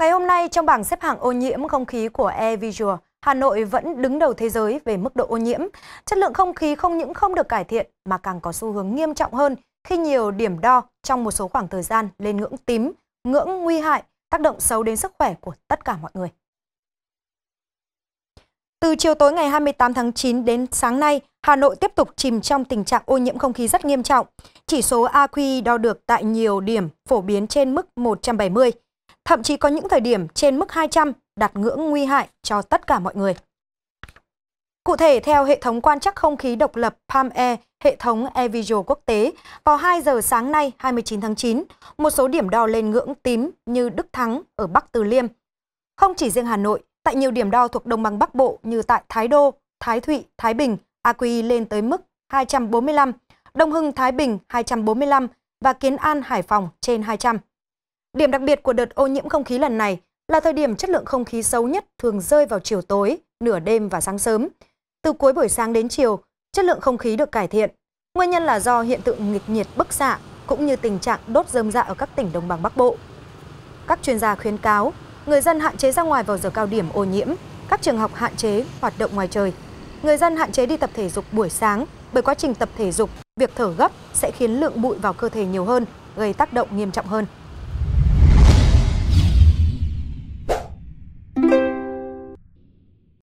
Ngày hôm nay trong bảng xếp hạng ô nhiễm không khí của Air Hà Nội vẫn đứng đầu thế giới về mức độ ô nhiễm. Chất lượng không khí không những không được cải thiện mà càng có xu hướng nghiêm trọng hơn khi nhiều điểm đo trong một số khoảng thời gian lên ngưỡng tím, ngưỡng nguy hại, tác động xấu đến sức khỏe của tất cả mọi người. Từ chiều tối ngày 28 tháng 9 đến sáng nay, Hà Nội tiếp tục chìm trong tình trạng ô nhiễm không khí rất nghiêm trọng. Chỉ số AQI đo được tại nhiều điểm phổ biến trên mức 170 thậm chí có những thời điểm trên mức 200 đạt ngưỡng nguy hại cho tất cả mọi người. Cụ thể, theo hệ thống quan trắc không khí độc lập Palm Air, hệ thống AirVisual quốc tế, vào 2 giờ sáng nay 29 tháng 9, một số điểm đo lên ngưỡng tím như Đức Thắng ở Bắc Từ Liêm. Không chỉ riêng Hà Nội, tại nhiều điểm đo thuộc Đồng bằng Bắc Bộ như tại Thái Đô, Thái Thụy, Thái Bình, AQI lên tới mức 245, Đông Hưng Thái Bình 245 và Kiến An Hải Phòng trên 200. Điểm đặc biệt của đợt ô nhiễm không khí lần này là thời điểm chất lượng không khí xấu nhất thường rơi vào chiều tối, nửa đêm và sáng sớm. Từ cuối buổi sáng đến chiều, chất lượng không khí được cải thiện. Nguyên nhân là do hiện tượng nghịch nhiệt bức xạ cũng như tình trạng đốt rơm rạ dạ ở các tỉnh đồng bằng Bắc Bộ. Các chuyên gia khuyến cáo người dân hạn chế ra ngoài vào giờ cao điểm ô nhiễm, các trường học hạn chế hoạt động ngoài trời. Người dân hạn chế đi tập thể dục buổi sáng bởi quá trình tập thể dục, việc thở gấp sẽ khiến lượng bụi vào cơ thể nhiều hơn, gây tác động nghiêm trọng hơn.